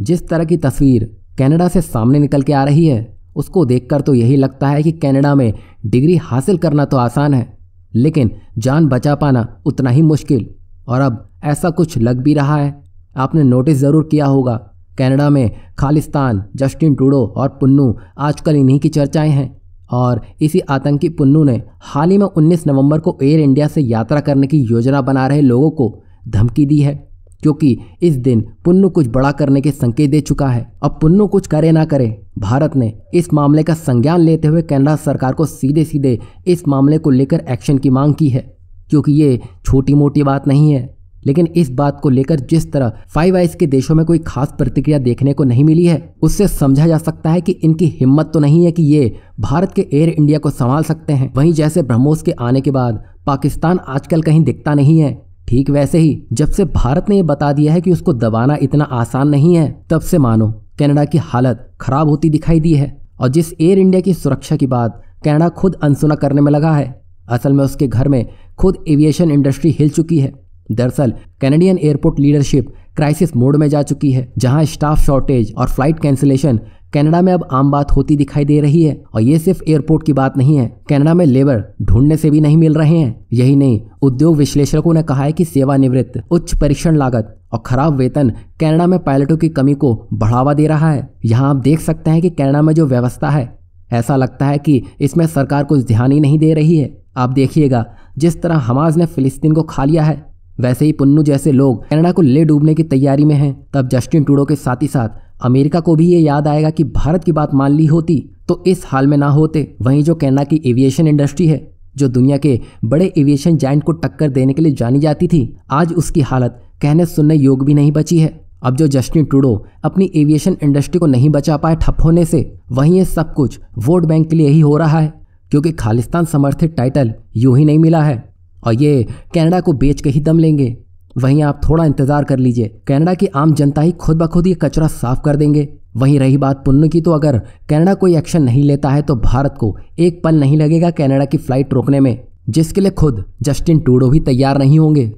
जिस तरह की तस्वीर कनाडा से सामने निकल के आ रही है उसको देखकर तो यही लगता है कि कनाडा में डिग्री हासिल करना तो आसान है लेकिन जान बचा पाना उतना ही मुश्किल और अब ऐसा कुछ लग भी रहा है आपने नोटिस ज़रूर किया होगा कनाडा में खालिस्तान जस्टिन टूडो और पुन्नू आजकल इन्हीं की चर्चाएं हैं और इसी आतंकी पुन्नू ने हाल ही में 19 नवंबर को एयर इंडिया से यात्रा करने की योजना बना रहे लोगों को धमकी दी है क्योंकि इस दिन पुन्नु कुछ बड़ा करने के संकेत दे चुका है अब पुन्नु कुछ करे ना करे भारत ने इस मामले का संज्ञान लेते हुए कैनेडा सरकार को सीधे सीधे इस मामले को लेकर एक्शन की मांग की है क्योंकि ये छोटी मोटी बात नहीं है लेकिन इस बात को लेकर जिस तरह फाइव आइज के देशों में कोई खास प्रतिक्रिया देखने को नहीं मिली है उससे समझा जा सकता है कि इनकी हिम्मत तो नहीं है कि ये भारत के एयर इंडिया को संभाल सकते हैं वहीं जैसे ब्रह्मोस के आने के बाद पाकिस्तान आजकल कहीं दिखता नहीं है ठीक वैसे ही जब से भारत ने यह बता दिया है कि उसको दबाना इतना आसान नहीं है तब से मानो कनाडा की हालत खराब होती दिखाई दी है और जिस एयर इंडिया की सुरक्षा की बात कनाडा खुद अनसुना करने में लगा है असल में उसके घर में खुद एविएशन इंडस्ट्री हिल चुकी है दरअसल Canadian airport leadership crisis mode में जा चुकी है जहां स्टाफ शॉर्टेज और फ्लाइट कैंसिलेशन कनाडा में अब आम बात होती दिखाई दे रही है और ये सिर्फ एयरपोर्ट की बात नहीं है कनाडा में लेबर ढूंढने से भी नहीं मिल रहे हैं यही नहीं उद्योग विश्लेषकों ने कहा है कि सेवानिवृत्त उच्च परीक्षण लागत और खराब वेतन कनाडा में पायलटों की कमी को बढ़ावा दे रहा है यहाँ आप देख सकते हैं कि कनाडा में जो व्यवस्था है ऐसा लगता है कि इसमें सरकार कुछ ध्यान ही नहीं दे रही है आप देखिएगा जिस तरह हमास ने फिलिस्तीन को खा लिया है वैसे ही पुन्नू जैसे लोग कनाडा को ले डूबने की तैयारी में हैं तब जस्टिन टूडो के साथ ही साथ अमेरिका को भी ये याद आएगा कि भारत की बात मान ली होती तो इस हाल में ना होते वहीं जो कैनेडा की एविएशन इंडस्ट्री है जो दुनिया के बड़े एविएशन जाइंट को टक्कर देने के लिए जानी जाती थी आज उसकी हालत कहने सुनने योग भी नहीं बची है अब जो जस्टिन ट्रूडो अपनी एविएशन इंडस्ट्री को नहीं बचा पाए ठप होने से वहीं ये सब कुछ वोट बैंक के लिए ही हो रहा है क्योंकि खालिस्तान समर्थित टाइटल यूं ही नहीं मिला है और ये कनाडा को बेच के ही दम लेंगे वहीं आप थोड़ा इंतजार कर लीजिए कनाडा की आम जनता ही खुद ब खुद ये कचरा साफ कर देंगे वहीं रही बात पुण्य की तो अगर कनाडा कोई एक्शन नहीं लेता है तो भारत को एक पल नहीं लगेगा कनाडा की फ्लाइट रोकने में जिसके लिए खुद जस्टिन टूडो भी तैयार नहीं होंगे